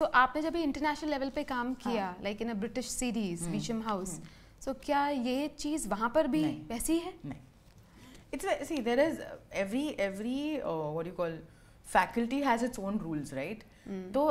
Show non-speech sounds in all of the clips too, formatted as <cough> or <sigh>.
तो आपने जब इंटरनेशनल लेवल पे काम हाँ। किया like in a British series Beecham House so क्या ये चीज़ वहाँ पर भी वैसी है नहीं it's see there every every every uh, what do you call faculty has its hmm. तो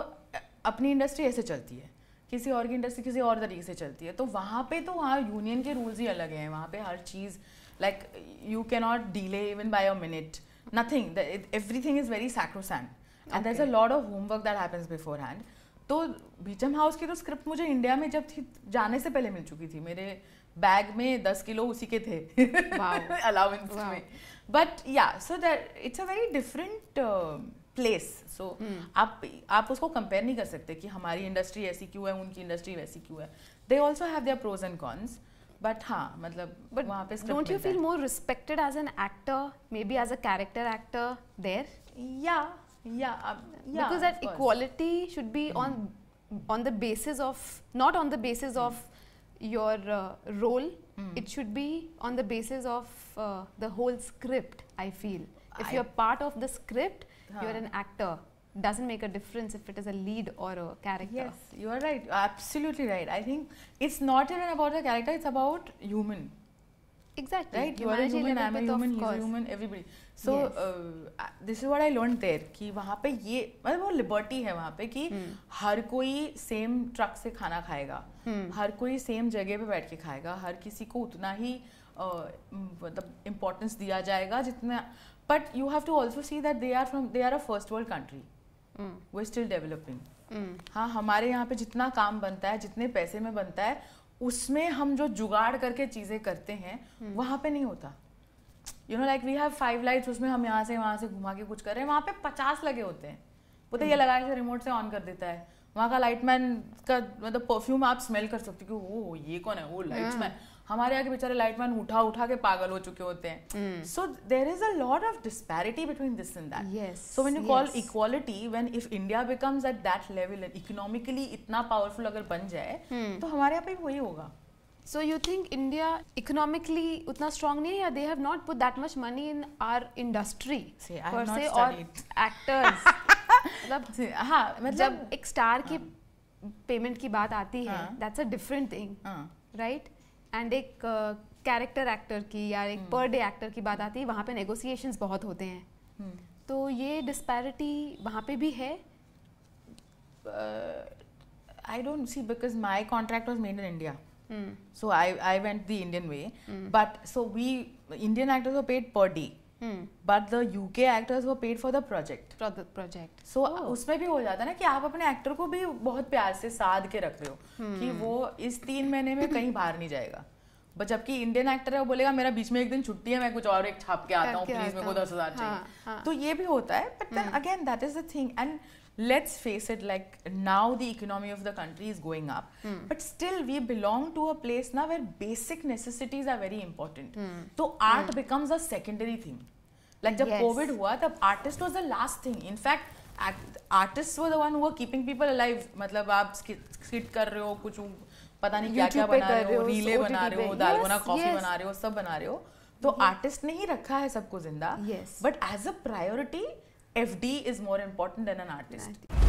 अपनी इंडस्ट्री ऐसे चलती है किसी और की इंडस्ट्री किसी और तरीके से चलती है तो वहाँ पे तो वहाँ यूनियन के रूल्स ही अलग हैं वहाँ पे हर चीज़ like you can not delay even by a minute nothing everything is very sacrosanct and there is a load of homework that happens beforehand तो बीचम हाउस की तो स्क्रिप्ट मुझे इंडिया में जब थी जाने से पहले मिल चुकी थी मेरे बैग में दस किलो उसी के थे अलाउंस <laughs> में but yeah so that it's a very different place so आप आप उसको कंपेयर नहीं कर सकते कि हमारी इंडस्ट्री ऐसी क्यों है उनकी इंडस्ट्री वैसी क्यों है they also have their pros and cons but हाँ मतलब बट वहाँ पे don't you feel more respected as an actor maybe as a character actor there yeah Yeah, um, yeah. Because that equality should be mm. on on the basis of not on the basis mm. of your uh, role. Mm. It should be on the basis of uh, the whole script. I feel if I you're part of the script, huh. you're an actor. Doesn't make a difference if it is a lead or a character. Yes, you are right. Absolutely right. I think it's not even about the character. It's about human. exactly right you are a human i am a human he is a human everybody so yes. Uh, uh, this is what i learned there कि वहाँ पे ये मतलब वो liberty है वहाँ पे कि hmm. हर कोई सेम ट्रक से खाना खाएगा hmm. हर कोई सेम जगह पे बैठ के खाएगा हर किसी को उतना ही uh, मतलब इम्पोर्टेंस दिया जाएगा जितना but you have to also see that they are from they are a first world country we still developing हाँ हमारे यहाँ पे जितना काम बनता है जितने पैसे में बनता है उसमें हम जो जुगाड़ करके चीज़ें करते हैं hmm. वहां पे नहीं होता you know like we have five lights उसमें हम यहाँ से वहां से घुमा के कुछ कर रहे हैं वहां पे पचास लगे होते हैं वो तो hmm. ये हम्म। लगा के रिमोट से ऑन कर देता है वहां का लाइटमैन का मतलब परफ्यूम आप स्मेल कर सकते हो कि वो ये कौन है वो लाइट्समैन हमारे यहाँ के बेचारे लाइट मैन उठा उठा के पागल हो चुके होते हैं so there is a lot of disparity between this and that so when you call equality when if India becomes at that level economically इतना पावरफुल अगर बन जाए hmm. तो हमारे यहाँ पे वही होगा So you think India economically उतना strong nahi hai? They have not put that much money in our industry See, per se or actors. <laughs> मतलब हाँ मतलब जब एक स्टार की पेमेंट हाँ। की बात आती है that's a different thing right and एक कैरेक्टर uh, एक्टर की या एक पर डे एक्टर की बात आती है वहाँ पे नेगोशिएशंस बहुत होते हैं hmm. तो ये डिस्पैरिटी वहाँ पे भी है I don't see because my contract was made in India so I I went the Indian way but so we Indian actors are paid per day Hmm. But the UK actors वो paid for the project project so उसमें भी हो जाता है ना कि आप अपने एक्टर को भी बहुत प्यार से साध के रख रहे हो hmm. कि वो इस तीन महीने में कहीं बाहर नहीं जाएगा बट जबकि इंडियन एक्टर है वो बोलेगा मेरा बीच में एक दिन छुट्टी है मैं कुछ और एक छाप के आता हूँ प्लीज मेरे को दस हजार चाहिए हाँ, हाँ। तो ये भी होता है but again that is the thing and let's face it like now the economy of the country is going up mm. but still we belong to a place now where basic necessities are very important mm. so art mm. becomes a secondary thing like yes. जब Covid yes. हुआ तब artist was the last thing in fact artist वो the one हुआ keeping people alive मतलब आप skit कर रहे हो कुछ पता नहीं क्या क्या बना रहे हो रीले बना रहे हो दालगोना कॉफी बना रहे हो सब बना रहे हो तो आर्टिस्ट ने ही रखा है सबको जिंदा but as a priority FD is more important than an artist.